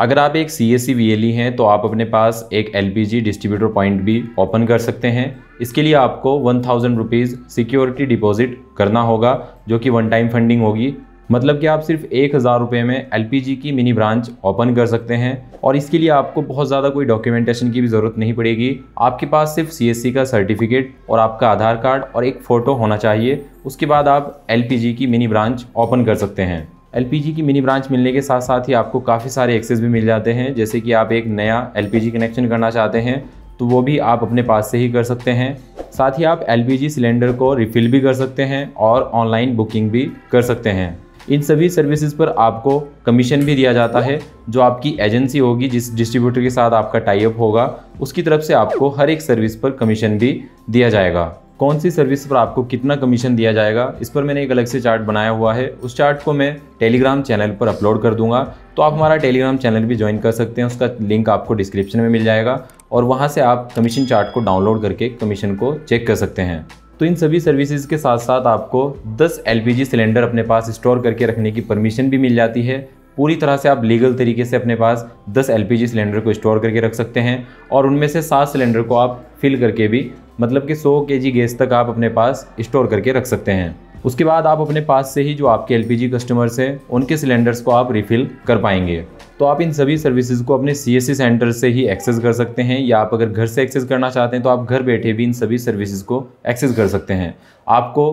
अगर आप एक सी एस सी हैं तो आप अपने पास एक एल डिस्ट्रीब्यूटर पॉइंट भी ओपन कर सकते हैं इसके लिए आपको one thousand rupees security deposit करना होगा जो कि वन टाइम फंडिंग होगी मतलब कि आप सिर्फ एक हज़ार रुपये में एल की मिनी ब्रांच ओपन कर सकते हैं और इसके लिए आपको बहुत ज़्यादा कोई डॉक्यूमेंटेशन की भी ज़रूरत नहीं पड़ेगी आपके पास सिर्फ सी e का सर्टिफिकेट और आपका आधार कार्ड और एक फ़ोटो होना चाहिए उसके बाद आप एल की मिनी ब्रांच ओपन कर सकते हैं एल की मिनी ब्रांच मिलने के साथ साथ ही आपको काफ़ी सारे एक्सेस भी मिल जाते हैं जैसे कि आप एक नया एल कनेक्शन करना चाहते हैं तो वो भी आप अपने पास से ही कर सकते हैं साथ ही आप एल सिलेंडर को रिफ़िल भी कर सकते हैं और ऑनलाइन बुकिंग भी कर सकते हैं इन सभी सर्विसेज पर आपको कमीशन भी दिया जाता है जो आपकी एजेंसी होगी जिस डिस्ट्रीब्यूटर के साथ आपका टाइप होगा उसकी तरफ से आपको हर एक सर्विस पर कमीशन भी दिया जाएगा कौन सी सर्विस पर आपको कितना कमीशन दिया जाएगा इस पर मैंने एक अलग से चार्ट बनाया हुआ है उस चार्ट को मैं टेलीग्राम चैनल पर अपलोड कर दूंगा तो आप हमारा टेलीग्राम चैनल भी ज्वाइन कर सकते हैं उसका लिंक आपको डिस्क्रिप्शन में मिल जाएगा और वहाँ से आप कमीशन चार्ट को डाउनलोड करके कमीशन को चेक कर सकते हैं तो इन सभी सर्विसेज के साथ साथ आपको 10 एल सिलेंडर अपने पास स्टोर करके रखने की परमिशन भी मिल जाती है पूरी तरह से आप लीगल तरीके से अपने पास 10 एल सिलेंडर को स्टोर करके रख सकते हैं और उनमें से सात सिलेंडर को आप फिल करके भी मतलब कि 100 के गैस तक आप अपने पास स्टोर करके रख सकते हैं उसके बाद आप अपने पास से ही जो आपके एल कस्टमर्स हैं उनके सिलेंडर्स को आप रिफ़िल कर पाएंगे तो आप इन सभी सर्विसेज को अपने सी सेंटर से ही एक्सेस कर सकते हैं या आप अगर घर से एक्सेस करना चाहते हैं तो आप घर बैठे भी इन सभी सर्विसेज को एक्सेस कर सकते हैं आपको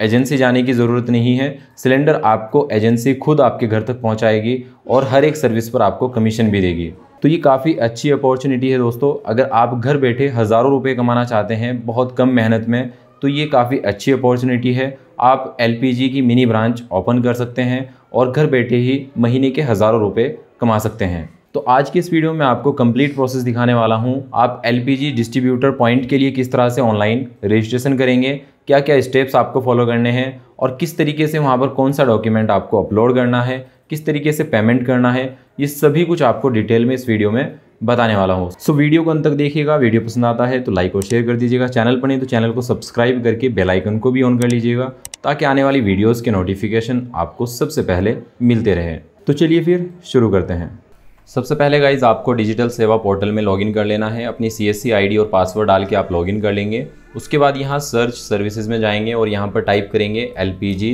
एजेंसी जाने की ज़रूरत नहीं है सिलेंडर आपको एजेंसी खुद आपके घर तक पहुंचाएगी और हर एक सर्विस पर आपको कमीशन भी देगी तो ये काफ़ी अच्छी अपॉर्चुनिटी है दोस्तों अगर आप घर बैठे हज़ारों रुपये कमाना चाहते हैं बहुत कम मेहनत में तो ये काफ़ी अच्छी अपॉर्चुनिटी है आप एल की मिनी ब्रांच ओपन कर सकते हैं और घर बैठे ही महीने के हज़ारों रुपये कमा सकते हैं तो आज की इस वीडियो में आपको कंप्लीट प्रोसेस दिखाने वाला हूं आप एलपीजी डिस्ट्रीब्यूटर पॉइंट के लिए किस तरह से ऑनलाइन रजिस्ट्रेशन करेंगे क्या क्या स्टेप्स आपको फॉलो करने हैं और किस तरीके से वहाँ पर कौन सा डॉक्यूमेंट आपको अपलोड करना है किस तरीके से पेमेंट करना है ये सभी कुछ आपको डिटेल में इस वीडियो में बताने वाला हूँ सो वीडियो को अंत तक देखिएगा वीडियो पसंद आता है तो लाइक और शेयर कर दीजिएगा चैनल पर नहीं तो चैनल को सब्सक्राइब करके बेल आइकन को भी ऑन कर लीजिएगा ताकि आने वाली वीडियोस के नोटिफिकेशन आपको सबसे पहले मिलते रहे तो चलिए फिर शुरू करते हैं सबसे पहले गाइज आपको डिजिटल सेवा पोर्टल में लॉगिन कर लेना है अपनी सी एस और पासवर्ड डाल के आप लॉगिन कर लेंगे उसके बाद यहाँ सर्च सर्विसेज में जाएंगे और यहाँ पर टाइप करेंगे एल पी जी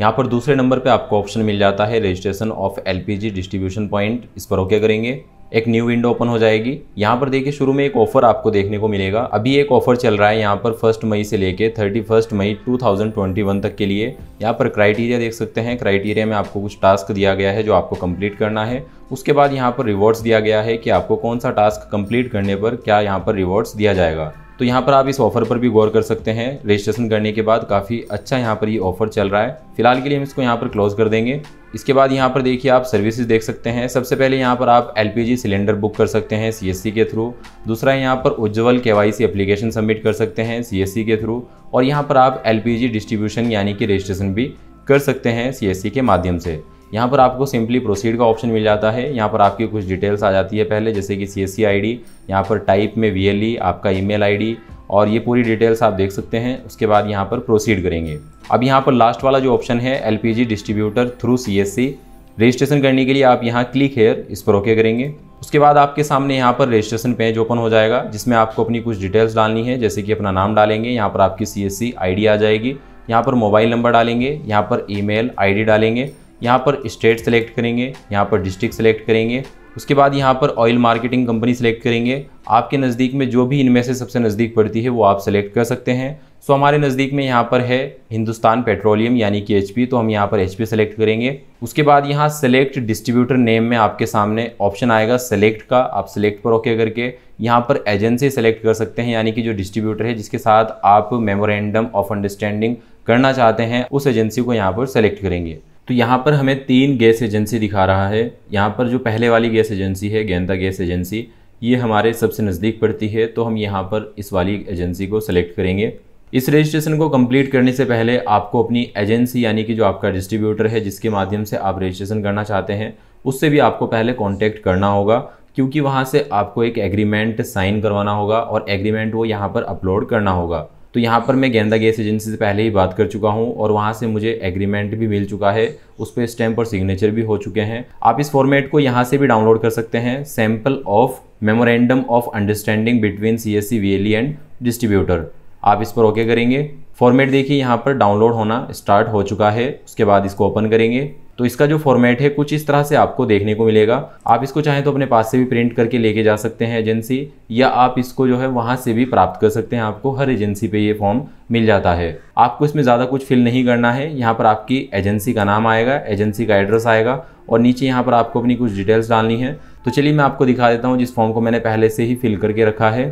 यहाँ पर दूसरे नंबर पे आपको ऑप्शन मिल जाता है registration of L P G distribution point इस पर ओके करेंगे एक न्यू विंडो ओपन हो जाएगी यहाँ पर देखिए शुरू में एक ऑफर आपको देखने को मिलेगा अभी एक ऑफर चल रहा है यहाँ पर फर्स्ट मई से लेके थर्टी फर्स्ट मई 2021 तक के लिए यहाँ पर क्राइटेरिया देख सकते हैं क्राइटेरिया में आपको कुछ टास्क दिया गया है जो आपको कंप्लीट करना है उसके बाद यहाँ पर रिवॉर्ड्स दिया गया है कि आपको कौन सा टास्क कंप्लीट करने पर क्या यहाँ पर रिवॉर्ड्स दिया जाएगा तो यहाँ पर आप इस ऑफर पर भी गौर कर सकते हैं रजिस्ट्रेशन करने के बाद काफ़ी अच्छा यहाँ पर ये यह ऑफर चल रहा है फिलहाल के लिए हम इसको यहाँ पर क्लोज कर देंगे इसके बाद यहाँ पर देखिए आप सर्विसेज देख सकते हैं सबसे पहले यहाँ पर आप एल सिलेंडर बुक कर सकते हैं सी के थ्रू दूसरा यहाँ पर उज्ज्वल के एप्लीकेशन सबमिट कर सकते हैं सी के थ्रू और यहाँ पर आप एल डिस्ट्रीब्यूशन यानी कि रजिस्ट्रेशन भी कर सकते हैं सी के माध्यम से यहाँ पर आपको सिंपली प्रोसीड का ऑप्शन मिल जाता है यहाँ पर आपकी कुछ डिटेल्स आ जाती है पहले जैसे कि सी एस सी आई डी यहाँ पर टाइप में वी एल ई आपका ई मेल आई डी और ये पूरी डिटेल्स आप देख सकते हैं उसके बाद यहाँ पर प्रोसीड करेंगे अब यहाँ पर लास्ट वाला जो ऑप्शन है L P G distributor through C S C registration करने के लिए आप यहाँ क्लिक हेयर इस पर ओके करेंगे उसके बाद आपके सामने यहाँ पर रजिस्ट्रेशन पेज ओपन हो जाएगा जिसमें आपको अपनी कुछ डिटेल्स डालनी है जैसे कि अपना नाम डालेंगे यहाँ पर आपकी सी एस सी आई डी आ जाएगी यहाँ पर मोबाइल नंबर डालेंगे यहाँ पर ईमेल आईडी डालेंगे यहाँ पर स्टेट सेलेक्ट करेंगे यहाँ पर डिस्ट्रिक्ट सेलेक्ट करेंगे उसके बाद यहाँ पर ऑयल मार्केटिंग कंपनी सेलेक्ट करेंगे आपके नज़दीक में जो भी इनमें से सबसे नज़दीक पड़ती है वो आप सेलेक्ट कर सकते हैं सो हमारे नज़दीक में यहाँ पर है हिंदुस्तान पेट्रोलियम यानी कि एच तो हम यहाँ पर एच पी सेलेक्ट करेंगे उसके बाद यहाँ सेलेक्ट डिस्ट्रीब्यूटर नेम में आपके सामने ऑप्शन आएगा सेलेक्ट का आप सेलेक्ट पर ओके करके यहाँ पर एजेंसी सेलेक्ट कर सकते हैं यानी कि जो डिस्ट्रीब्यूटर है जिसके साथ आप मेमोरेंडम ऑफ अंडरस्टैंडिंग करना चाहते हैं उस एजेंसी को यहाँ पर सेलेक्ट करेंगे तो यहाँ पर हमें तीन गैस एजेंसी दिखा रहा है यहाँ पर जो पहले वाली गैस एजेंसी है गेंदा गैस एजेंसी ये हमारे सबसे नज़दीक पड़ती है तो हम यहाँ पर इस वाली एजेंसी को सिलेक्ट करेंगे इस रजिस्ट्रेशन को कंप्लीट करने से पहले आपको अपनी एजेंसी यानी कि जो आपका डिस्ट्रीब्यूटर है जिसके माध्यम से आप रजिस्ट्रेशन करना चाहते हैं उससे भी आपको पहले कॉन्टैक्ट करना होगा क्योंकि वहाँ से आपको एक एग्रीमेंट साइन करवाना होगा और एग्रीमेंट वो यहाँ पर अपलोड करना होगा तो यहाँ पर मैं गेंदा गैस एजेंसी से पहले ही बात कर चुका हूँ और वहाँ से मुझे एग्रीमेंट भी मिल चुका है उस पर स्टैम्प और सिग्नेचर भी हो चुके हैं आप इस फॉर्मेट को यहाँ से भी डाउनलोड कर सकते हैं sample of memorandum of understanding between C S C V L E and distributor आप इस पर ओके करेंगे फॉर्मेट देखिए यहाँ पर डाउनलोड होना स्टार्ट हो चुका है उसके बाद इसको ओपन करेंगे तो इसका जो फॉर्मेट है कुछ इस तरह से आपको देखने को मिलेगा आप इसको चाहें तो अपने पास से भी प्रिंट करके लेके जा सकते हैं एजेंसी या आप इसको जो है वहाँ से भी प्राप्त कर सकते हैं आपको हर एजेंसी पे ये फॉर्म मिल जाता है आपको इसमें ज़्यादा कुछ फिल नहीं करना है यहाँ पर आपकी एजेंसी का नाम आएगा एजेंसी का एड्रेस आएगा और नीचे यहाँ पर आपको अपनी कुछ डिटेल्स डालनी है तो चलिए मैं आपको दिखा देता हूँ जिस फॉर्म को मैंने पहले से ही फिल करके रखा है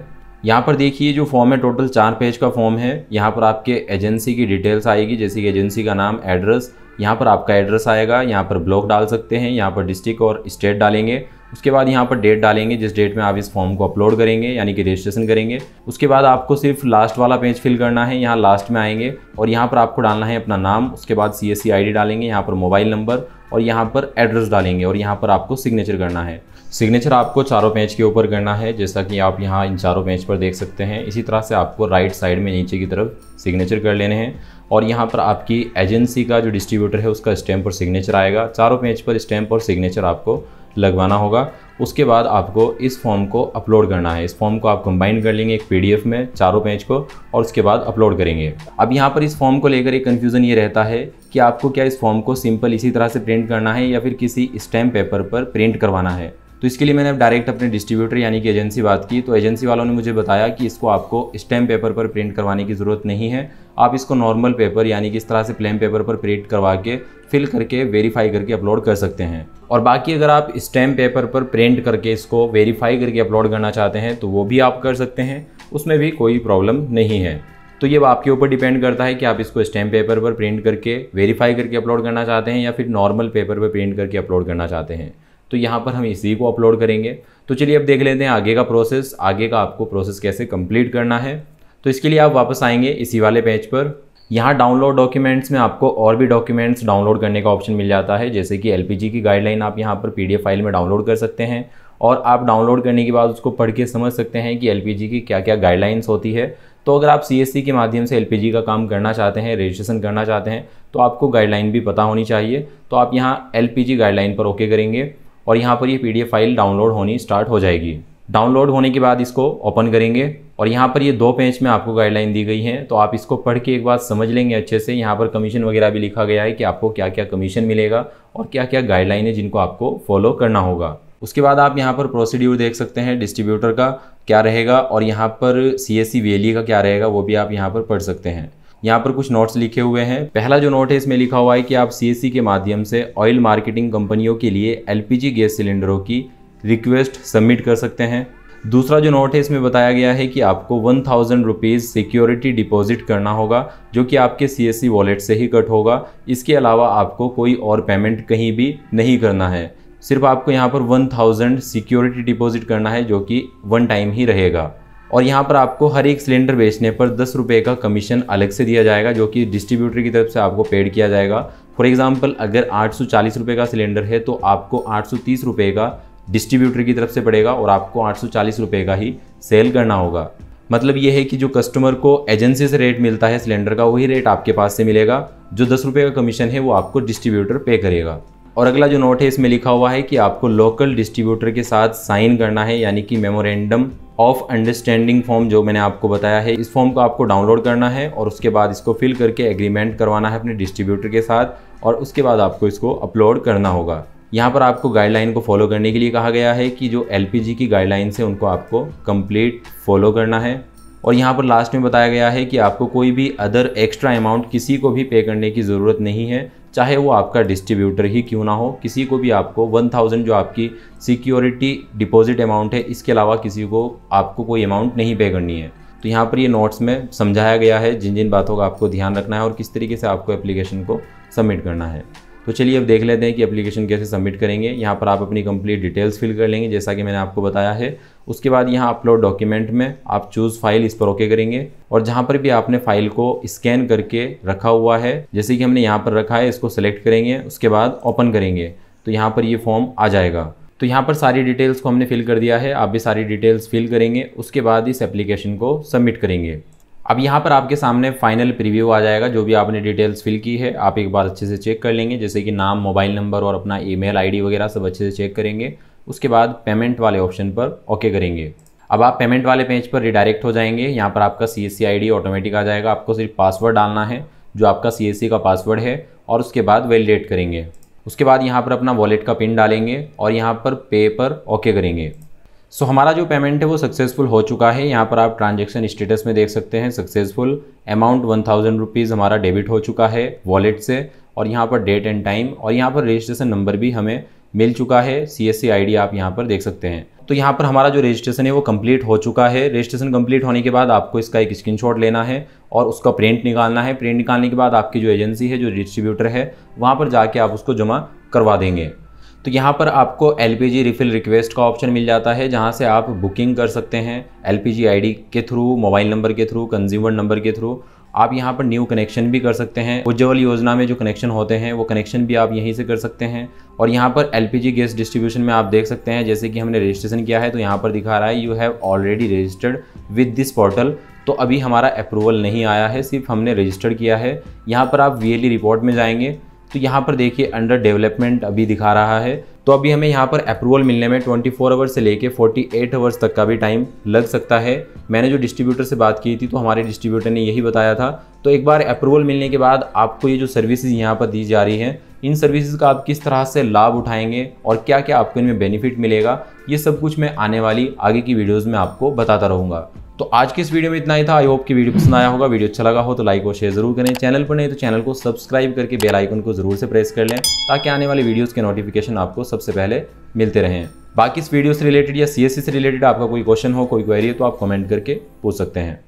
यहाँ पर देखिए जो फॉर्म है टोटल चार पेज का फॉर्म है यहाँ पर आपके एजेंसी की डिटेल्स आएगी जैसे कि एजेंसी का नाम एड्रेस यहाँ पर आपका एड्रेस आएगा यहाँ पर ब्लॉक डाल सकते हैं यहाँ पर डिस्ट्रिक्ट और स्टेट डालेंगे उसके बाद यहाँ पर डेट डालेंगे जिस डेट में आप इस फॉर्म को अपलोड करेंगे यानी कि रजिस्ट्रेशन करेंगे उसके बाद आपको सिर्फ लास्ट वाला पेज फिल करना है यहाँ लास्ट में आएंगे और यहाँ पर आपको डालना है अपना नाम उसके बाद सी एस डालेंगे यहाँ पर मोबाइल नंबर और यहाँ पर एड्रेस डालेंगे और यहाँ पर आपको सिग्नेचर करना है सिग्नेचर आपको चारों पेज के ऊपर करना है जैसा कि आप यहाँ इन चारों पेज पर देख सकते हैं इसी तरह से आपको राइट साइड में नीचे की तरफ सिग्नेचर कर लेने हैं और यहाँ पर आपकी एजेंसी का जो डिस्ट्रीब्यूटर है उसका स्टैम्प और सिग्नेचर आएगा चारों पेज पर स्टैम्प और सिग्नेचर आपको लगवाना होगा उसके बाद आपको इस फॉर्म को अपलोड करना है इस फॉर्म को आप कंबाइन कर लेंगे एक पीडीएफ में चारों पेज को और उसके बाद अपलोड करेंगे अब यहाँ पर इस फॉर्म को लेकर एक कन्फ्यूज़न ये रहता है कि आपको क्या इस फॉर्म को सिंपल इसी तरह से प्रिंट करना है या फिर किसी स्टैम्प पेपर पर प्रिंट करवाना है तो इसके लिए मैंने अब डायरेक्ट अपने डिस्ट्रीब्यूटर यानी कि एजेंसी बात की तो एजेंसी वालों ने मुझे बताया कि इसको आपको स्टैम्प पेपर पर प्रिंट करवाने की ज़रूरत नहीं है आप इसको नॉर्मल पेपर यानी कि इस तरह से प्लेन पेपर पर प्रिंट करवा के फिल करके वेरीफाई करके अपलोड कर सकते हैं और बाकी अगर आप स्टैम्प पेपर पर प्रिंट करके इसको वेरीफाई करके अपलोड करना चाहते हैं तो वो भी आप कर सकते हैं उसमें भी कोई प्रॉब्लम नहीं है तो ये आपके ऊपर डिपेंड करता है कि आप इसको स्टैम्प पेपर पर प्रिंट करके वेरीफाई करके अपलोड करना चाहते हैं या फिर नॉर्मल पेपर पर प्रिंट करके अपलोड करना चाहते हैं तो यहाँ पर हम इसी को अपलोड करेंगे तो चलिए अब देख लेते हैं आगे का प्रोसेस आगे का आपको प्रोसेस कैसे कंप्लीट करना है तो इसके लिए आप वापस आएंगे इसी वाले पेज पर यहाँ डाउनलोड डॉक्यूमेंट्स में आपको और भी डॉक्यूमेंट्स डाउनलोड करने का ऑप्शन मिल जाता है जैसे कि एल की गाइडलाइन आप यहाँ पर पी फाइल में डाउनलोड कर सकते हैं और आप डाउनलोड करने के बाद उसको पढ़ के समझ सकते हैं कि एल की क्या क्या गाइडलाइंस होती है तो अगर आप सी के माध्यम से एल का काम करना चाहते हैं रजिस्ट्रेशन करना चाहते हैं तो आपको गाइडलाइन भी पता होनी चाहिए तो आप यहाँ एल गाइडलाइन पर ओके करेंगे और यहाँ पर ये पी फाइल डाउनलोड होनी स्टार्ट हो जाएगी डाउनलोड होने के बाद इसको ओपन करेंगे और यहाँ पर ये दो पेज में आपको गाइडलाइन दी गई है तो आप इसको पढ़ के एक बार समझ लेंगे अच्छे से यहाँ पर कमीशन वगैरह भी लिखा गया है कि आपको क्या क्या कमीशन मिलेगा और क्या क्या गाइडलाइन है जिनको आपको फॉलो करना होगा उसके बाद आप यहाँ पर प्रोसीड्यूर देख सकते हैं डिस्ट्रीब्यूटर का क्या रहेगा और यहाँ पर सी एस e का क्या रहेगा वो भी आप यहाँ पर पढ़ सकते हैं यहाँ पर कुछ नोट्स लिखे हुए हैं पहला जो नोट है इसमें लिखा हुआ है कि आप सी के माध्यम से ऑयल मार्केटिंग कंपनियों के लिए एल गैस सिलेंडरों की रिक्वेस्ट सबमिट कर सकते हैं दूसरा जो नोट है इसमें बताया गया है कि आपको one thousand rupees security deposit करना होगा जो कि आपके सी एस सी वॉलेट से ही कट होगा इसके अलावा आपको कोई और पेमेंट कहीं भी नहीं करना है सिर्फ आपको यहाँ पर वन थाउजेंड सिक्योरिटी डिपॉजिट करना है जो कि वन टाइम ही रहेगा और यहाँ पर आपको हर एक सिलेंडर बेचने पर दस रुपये का कमीशन अलग से दिया जाएगा जो कि डिस्ट्रीब्यूटर की तरफ से आपको पेड किया जाएगा फॉर एग्ज़ाम्पल अगर आठ सौ का सिलेंडर है तो आपको आठ सौ का डिस्ट्रीब्यूटर की तरफ से पड़ेगा और आपको आठ सौ का ही सेल करना होगा मतलब ये है कि जो कस्टमर को एजेंसी से रेट मिलता है सिलेंडर का वही रेट आपके पास से मिलेगा जो दस रुपये का कमीशन है वो आपको डिस्ट्रीब्यूटर पे करेगा और अगला जो नोट है इसमें लिखा हुआ है कि आपको लोकल डिस्ट्रीब्यूटर के साथ साइन करना है यानी कि मेमोरेंडम ऑफ अंडरस्टैंडिंग फॉर्म जो मैंने आपको बताया है इस फॉर्म को आपको डाउनलोड करना है और उसके बाद इसको फिल करके एग्रीमेंट करवाना है अपने डिस्ट्रीब्यूटर के साथ और उसके बाद आपको इसको अपलोड करना होगा यहाँ पर आपको गाइडलाइन को फॉलो करने के लिए कहा गया है कि जो एल की गाइडलाइंस है उनको आपको कम्प्लीट फॉलो करना है और यहाँ पर लास्ट में बताया गया है कि आपको कोई भी अदर एक्स्ट्रा अमाउंट किसी को भी पे करने की ज़रूरत नहीं है चाहे वो आपका डिस्ट्रीब्यूटर ही क्यों ना हो किसी को भी आपको वन थाउजेंड जो आपकी सिक्योरिटी डिपॉजिट अमाउंट है इसके अलावा किसी को आपको कोई अमाउंट नहीं पे करनी है तो यहाँ पर ये नोट्स में समझाया गया है जिन जिन बातों का आपको ध्यान रखना है और किस तरीके से आपको एप्लीकेशन को सबमिट करना है तो चलिए अब देख लेते हैं कि एप्लीकेशन कैसे सबमिट करेंगे यहाँ पर आप अपनी कंप्लीट डिटेल्स फिल कर लेंगे जैसा कि मैंने आपको बताया है उसके बाद यहाँ अपलोड डॉक्यूमेंट में आप चूज़ फाइल इस पर ओके करेंगे और जहाँ पर भी आपने फाइल को स्कैन करके रखा हुआ है जैसे कि हमने यहाँ पर रखा है इसको सेलेक्ट करेंगे उसके बाद ओपन करेंगे तो यहाँ पर ये फॉर्म आ जाएगा तो यहाँ पर सारी डिटेल्स को हमने फिल कर दिया है आप भी सारी डिटेल्स फिल करेंगे उसके बाद इस एप्लीकेशन को सबमिट करेंगे अब यहाँ पर आपके सामने फाइनल प्रीव्यू आ जाएगा जो भी आपने डिटेल्स फिल की है आप एक बार अच्छे से चेक कर लेंगे जैसे कि नाम मोबाइल नंबर और अपना ईमेल आईडी वगैरह सब अच्छे से चेक करेंगे उसके बाद पेमेंट वाले ऑप्शन पर ओके करेंगे अब आप पेमेंट वाले पेज पर रिडायरेक्ट हो जाएंगे यहाँ पर आपका सी एस ऑटोमेटिक आ जाएगा आपको सिर्फ पासवर्ड डालना है जो आपका सी का पासवर्ड है और उसके बाद वैलिडेट करेंगे उसके बाद यहाँ पर अपना वॉलेट का पिन डालेंगे और यहाँ पर पे पर ओके करेंगे सो so, हमारा जो पेमेंट है वो सक्सेसफुल हो चुका है यहाँ पर आप ट्रांजेक्शन स्टेटस में देख सकते हैं successful amount one thousand rupees हमारा डेबिट हो चुका है वॉलेट से और यहाँ पर डेट एंड टाइम और यहाँ पर रजिस्ट्रेशन नंबर भी हमें मिल चुका है सी एस आप यहाँ पर देख सकते हैं तो यहाँ पर हमारा जो रजिस्ट्रेशन है वो कंप्लीट हो चुका है रजिस्ट्रेशन कंप्लीट होने के बाद आपको इसका एक स्क्रीनशॉट लेना है और उसका प्रिंट निकालना है प्रिंट निकालने के बाद आपकी जो एजेंसी है जो डिस्ट्रीब्यूटर है वहाँ पर जाके आप उसको जमा करवा देंगे तो यहाँ पर आपको एल रिफ़िल रिक्वेस्ट का ऑप्शन मिल जाता है जहाँ से आप बुकिंग कर सकते हैं एल पी के थ्रू मोबाइल नंबर के थ्रू कंज्यूमर नंबर के थ्रू आप यहाँ पर न्यू कनेक्शन भी कर सकते हैं उज्ज्वल योजना में जो कनेक्शन होते हैं वो कनेक्शन भी आप यहीं से कर सकते हैं और यहाँ पर एल गैस डिस्ट्रीब्यूशन में आप देख सकते हैं जैसे कि हमने रजिस्ट्रेशन किया है तो यहाँ पर दिखा रहा है you have already registered with this portal तो अभी हमारा अप्रूवल नहीं आया है सिर्फ हमने रजिस्टर किया है यहाँ पर आप वी रिपोर्ट में जाएंगे तो यहाँ पर देखिए अंडर डेवलपमेंट अभी दिखा रहा है तो अभी हमें यहाँ पर अप्रूवल मिलने में 24 फोर आवर्स से लेके 48 एट आवर्स तक का भी टाइम लग सकता है मैंने जो डिस्ट्रीब्यूटर से बात की थी तो हमारे डिस्ट्रीब्यूटर ने यही बताया था तो एक बार अप्रूवल मिलने के बाद आपको ये जो सर्विसेज यहाँ पर दी जा रही हैं इन सर्विसेज का आप किस तरह से लाभ उठाएंगे और क्या क्या आपको इनमें बेनिफिट मिलेगा ये सब कुछ मैं आने वाली आगे की वीडियोज़ में आपको बताता रहूँगा तो आज के इस वीडियो में इतना ही था आई होप कि वीडियो पसंद आया होगा वीडियो अच्छा लगा हो तो लाइक और शेयर जरूर करें चैनल पर नहीं तो चैनल को सब्सक्राइब करके बेल आइकन को जरूर से प्रेस कर लें ताकि आने वाले वीडियोस के नोटिफिकेशन आपको सबसे पहले मिलते रहें बाकी इस वीडियो से रिलेटेड या सी से रिलेटेड आपका कोई क्वेश्चन हो कोई क्वेरी हो तो आप कमेंट करके पूछ सकते हैं